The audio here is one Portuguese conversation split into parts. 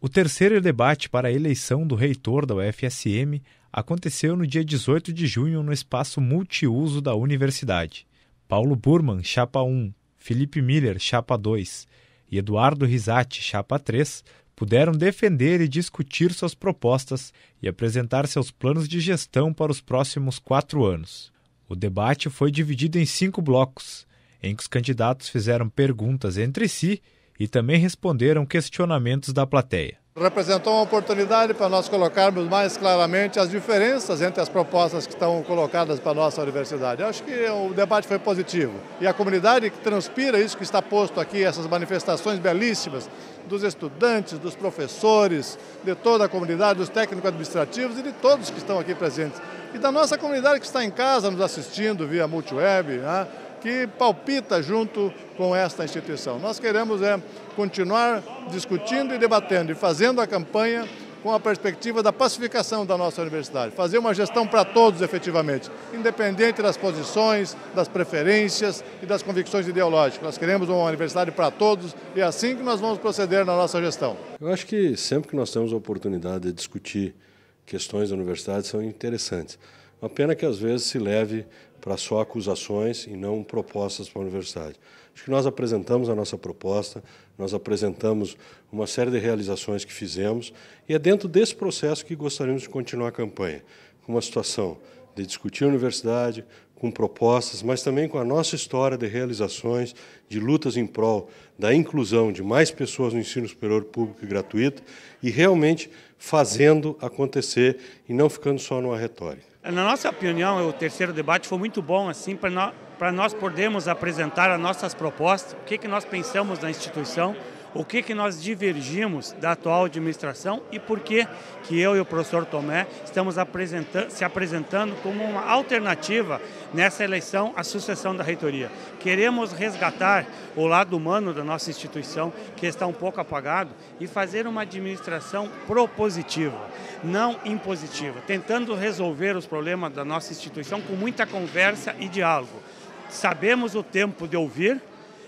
O terceiro debate para a eleição do reitor da UFSM aconteceu no dia 18 de junho no espaço multiuso da universidade. Paulo Burman, chapa 1, Felipe Miller, chapa 2 e Eduardo Risati, chapa 3, puderam defender e discutir suas propostas e apresentar seus planos de gestão para os próximos quatro anos. O debate foi dividido em cinco blocos, em que os candidatos fizeram perguntas entre si e também responderam questionamentos da plateia. Representou uma oportunidade para nós colocarmos mais claramente as diferenças entre as propostas que estão colocadas para a nossa universidade. acho que o debate foi positivo. E a comunidade que transpira isso que está posto aqui, essas manifestações belíssimas dos estudantes, dos professores, de toda a comunidade, dos técnicos administrativos e de todos que estão aqui presentes. E da nossa comunidade que está em casa nos assistindo via multiweb, né? que palpita junto com esta instituição. Nós queremos é continuar discutindo e debatendo e fazendo a campanha com a perspectiva da pacificação da nossa universidade, fazer uma gestão para todos efetivamente, independente das posições, das preferências e das convicções ideológicas. Nós queremos uma universidade para todos e é assim que nós vamos proceder na nossa gestão. Eu acho que sempre que nós temos a oportunidade de discutir questões da universidade são interessantes. Uma pena que às vezes se leve para só acusações e não propostas para a universidade. Acho que nós apresentamos a nossa proposta, nós apresentamos uma série de realizações que fizemos e é dentro desse processo que gostaríamos de continuar a campanha, com uma situação de discutir a universidade com propostas, mas também com a nossa história de realizações, de lutas em prol da inclusão de mais pessoas no ensino superior público e gratuito e realmente fazendo acontecer e não ficando só numa retórica. Na nossa opinião, o terceiro debate foi muito bom assim para nós, nós podermos apresentar as nossas propostas, o que, que nós pensamos na instituição o que, que nós divergimos da atual administração e por que, que eu e o professor Tomé estamos apresentando, se apresentando como uma alternativa nessa eleição à sucessão da reitoria. Queremos resgatar o lado humano da nossa instituição, que está um pouco apagado, e fazer uma administração propositiva, não impositiva, tentando resolver os problemas da nossa instituição com muita conversa e diálogo. Sabemos o tempo de ouvir,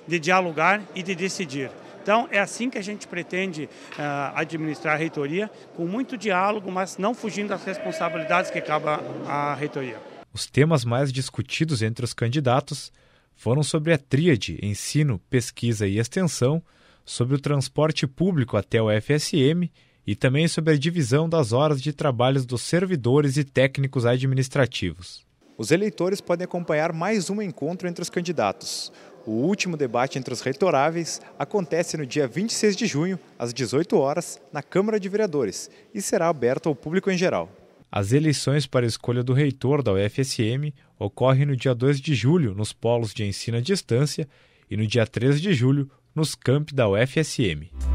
de dialogar e de decidir. Então, é assim que a gente pretende uh, administrar a reitoria, com muito diálogo, mas não fugindo das responsabilidades que cabe à reitoria. Os temas mais discutidos entre os candidatos foram sobre a tríade ensino, pesquisa e extensão, sobre o transporte público até o FSM e também sobre a divisão das horas de trabalho dos servidores e técnicos administrativos. Os eleitores podem acompanhar mais um encontro entre os candidatos. O último debate entre os reitoráveis acontece no dia 26 de junho, às 18 horas, na Câmara de Vereadores e será aberto ao público em geral. As eleições para escolha do reitor da UFSM ocorrem no dia 2 de julho nos polos de ensino à distância e no dia 3 de julho nos campi da UFSM.